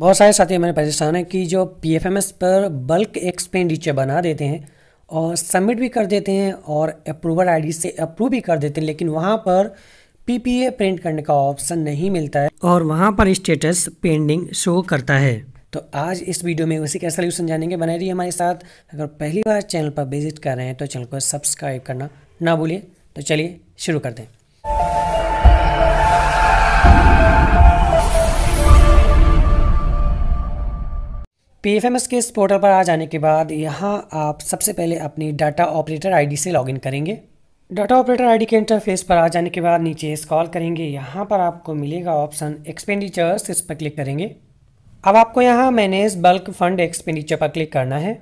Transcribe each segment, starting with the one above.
बहुत सारे साथी हमारे परेशान हैं कि जो पी पर बल्क एक्सपेंडिचर बना देते हैं और सबमिट भी कर देते हैं और आई आईडी से अप्रूव भी कर देते हैं लेकिन वहाँ पर ए प्रिंट करने का ऑप्शन नहीं मिलता है और वहाँ पर स्टेटस पेंडिंग शो करता है तो आज इस वीडियो में उसी का सोल्यूशन जानेंगे बने रही हमारे साथ अगर पहली बार चैनल पर विजिट कर रहे हैं तो चैनल को सब्सक्राइब करना ना भूलिए तो चलिए शुरू कर दें पी एफ एम एस के इस पोर्टल पर आ जाने के बाद यहाँ आप सबसे पहले अपनी डाटा ऑपरेटर आईडी से लॉगिन करेंगे डाटा ऑपरेटर आईडी के इंटरफेस पर आ जाने के बाद नीचे स्कॉल करेंगे यहाँ पर आपको मिलेगा ऑप्शन एक्सपेंडिचर्स इस पर क्लिक करेंगे अब आपको यहाँ मैनेज बल्क फंड एक्सपेंडिचर पर क्लिक करना है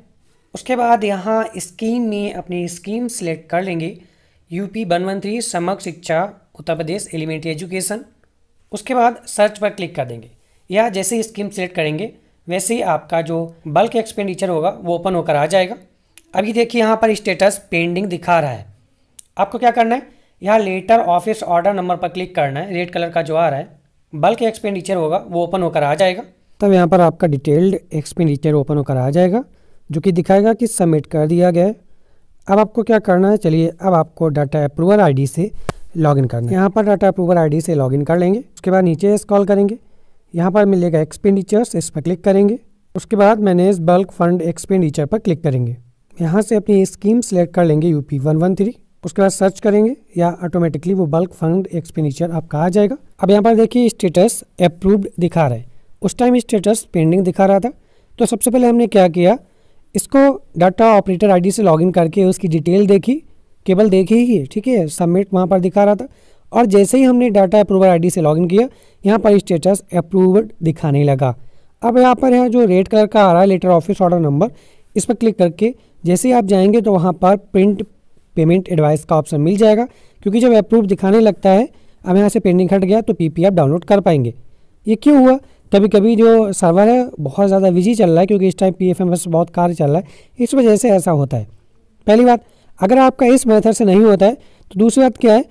उसके बाद यहाँ स्कीम में अपनी स्कीम सेलेक्ट कर लेंगे यूपी वन वन थ्री समग्र शिक्षा उत्तर प्रदेश एलिमेंट्री एजुकेशन उसके बाद सर्च पर क्लिक कर देंगे या जैसे स्कीम सेलेक्ट करेंगे वैसे ही आपका जो बल्क एक्सपेंडिचर होगा वो ओपन होकर आ जाएगा अभी देखिए यहाँ पर स्टेटस पेंडिंग दिखा रहा है आपको क्या करना है यहाँ लेटर ऑफिस ऑर्डर नंबर पर क्लिक करना है रेड कलर का जो आ रहा है बल्क एक्सपेंडिचर होगा वो ओपन होकर आ जाएगा तब यहाँ पर आपका डिटेल्ड एक्सपेंडिचर ओपन होकर आ जाएगा जो कि दिखाएगा कि सबमिट कर दिया गया है अब आपको क्या करना है चलिए अब आपको डाटा अप्रूवल आईडी से लॉगिन करना है यहाँ पर डाटा अप्रूवल आईडी से लॉगिन कर लेंगे उसके बाद नीचे स्क्रॉल करेंगे यहाँ पर मिलेगा एक्सपेंडिचर्स इस पर क्लिक करेंगे उसके बाद मैनेज बल्क फंड एक्सपेंडिचर पर क्लिक करेंगे यहाँ से अपनी स्कीम सेलेक्ट कर लेंगे U P one one three उसके बाद सर्च करेंगे या ऑटोमेटिकली वो बल्क फंड एक्सपेंडिचर आपका आ जाएगा अब यहाँ पर देखिए स्टेटस अप्रूव्ड दिखा रहा है उस टाइम स्टेटस पेंडिंग दिखा रहा था तो सबसे पहले हमने क्या किया इसको डाटा ऑपरेटर आईडी से लॉगिन करके उसकी डिटेल देखी केवल देखी ही ठीक है सबमिट वहाँ पर दिखा रहा था और जैसे ही हमने डाटा अप्रूवर आईडी से लॉगिन किया यहाँ पर स्टेटस अप्रूवड दिखाने लगा अब यहाँ पर है जो रेड कलर का आ रहा है लेटर ऑफिस ऑर्डर नंबर इस पर क्लिक करके जैसे ही आप जाएंगे तो वहाँ पर प्रिंट पेमेंट एडवाइस का ऑप्शन मिल जाएगा क्योंकि जब अप्रूव दिखाने लगता है अब यहाँ से पेंडिंग हट गया तो पी आप डाउनलोड कर पाएंगे ये क्यों हुआ कभी कभी जो सर्वर है बहुत ज़्यादा बिजी चल रहा है क्योंकि इस time P F M S बहुत कार्य चल रहा है इस वजह से ऐसा होता है पहली बात अगर आपका इस मेथड से नहीं होता है तो दूसरी बात क्या है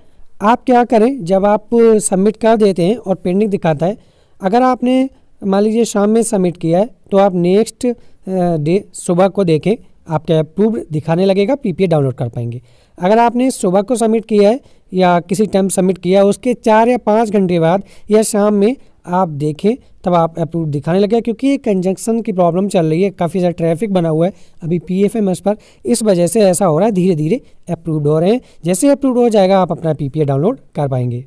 आप क्या करें जब आप सबमिट कर देते हैं और पेंडिंग दिखाता है अगर आपने मान लीजिए शाम में सबमिट किया है तो आप नेक्स्ट डे सुबह को देखें आपका अप्रूव दिखाने लगेगा पीपीए डाउनलोड कर पाएंगे अगर आपने सुबह को सबमिट किया है या किसी टाइम सबमिट किया उसके चार या पाँच घंटे बाद या शाम में आप देखें तब आप अप्रूव दिखाने लगे क्योंकि ये कंजंक्शन की प्रॉब्लम चल रही है काफ़ी ज़्यादा ट्रैफिक बना हुआ है अभी पी एफ एम एस पर इस वजह से ऐसा हो रहा है धीरे धीरे अप्रूव्ड हो रहे हैं जैसे अप्रूव्ड हो जाएगा आप अपना पी पी ए डाउनलोड कर पाएंगे